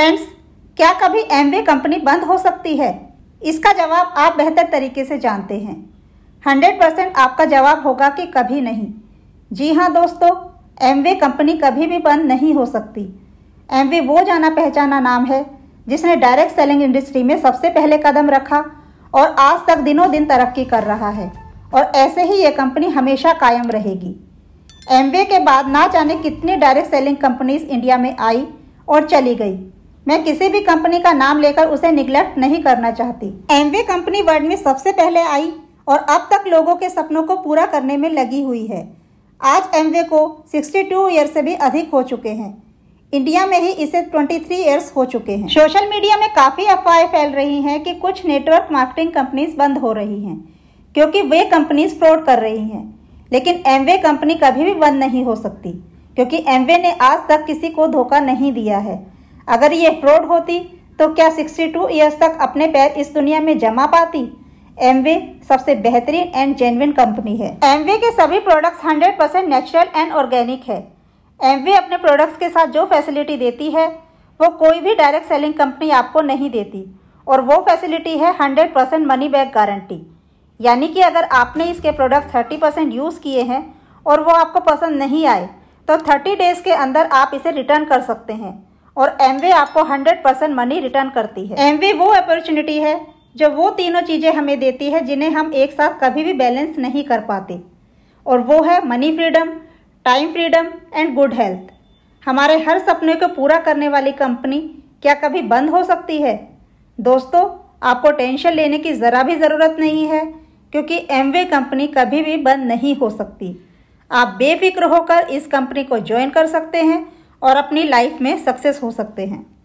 friends क्या कभी Amway company बंद हो सकती है इसका जवाब आप बेहतर तरीके से जानते हैं 100 परसेंट आपका जवाब होगा कि कभी नहीं जी हाँ दोस्तों एमवे कंपनी कभी भी बंद नहीं हो सकती एमवे वो जाना पहचाना नाम है जिसने डायरेक्ट सेलिंग इंडस्ट्री में सबसे पहले कदम रखा और आज तक दिनों दिन तरक्की कर रहा है और ऐसे ही ये कंपनी हमेशा कायम रहेगी एमवे के बाद ना जाने कितनी डायरेक्ट सेलिंग कंपनीज इंडिया में आई और चली गई मैं किसी भी कंपनी का नाम लेकर उसे निग्लेक्ट नहीं करना चाहती एमवे कंपनी वर्ल्ड में सबसे पहले आई और अब तक लोगों के सपनों को पूरा करने में लगी हुई है आज एमवे को 62 ईयर्स से भी अधिक हो चुके हैं इंडिया में ही इसे 23 ईयर्स हो चुके हैं सोशल मीडिया में काफ़ी अफवाहें फैल रही हैं कि कुछ नेटवर्क मार्केटिंग कंपनीज बंद हो रही हैं क्योंकि वे कंपनीज फ्रॉड कर रही हैं लेकिन एमवे कंपनी कभी भी बंद नहीं हो सकती क्योंकि एमवे ने आज तक किसी को धोखा नहीं दिया है अगर ये फ्रॉड होती तो क्या 62 ईयर्स तक अपने पैर इस दुनिया में जमा पाती एमवे सबसे बेहतरीन एंड जेनविन कंपनी है एमवे के सभी products 100 percent natural and organic है एमवे अपने प्रोडक्ट्स के साथ जो फैसिलिटी देती है वो कोई भी डायरेक्ट सेलिंग कंपनी आपको नहीं देती और वो फैसिलिटी है 100 परसेंट मनी बैक गारंटी यानी कि अगर आपने इसके प्रोडक्ट थर्टी परसेंट यूज़ किए हैं और वो आपको पसंद नहीं आए तो 30 डेज़ के अंदर आप इसे रिटर्न कर सकते हैं और एमवे आपको 100 परसेंट मनी रिटर्न करती है एमवे वो अपॉर्चुनिटी है जो वो तीनों चीज़ें हमें देती है जिन्हें हम एक साथ कभी भी बैलेंस नहीं कर पाते और वो है money freedom time freedom and good health हमारे हर सपने को पूरा करने वाली कंपनी क्या कभी बंद हो सकती है दोस्तों आपको टेंशन लेने की ज़रा भी ज़रूरत नहीं है क्योंकि एमवे कंपनी कभी भी बंद नहीं हो सकती आप बेफिक्र होकर इस कंपनी को ज्वाइन कर सकते हैं और अपनी लाइफ में सक्सेस हो सकते हैं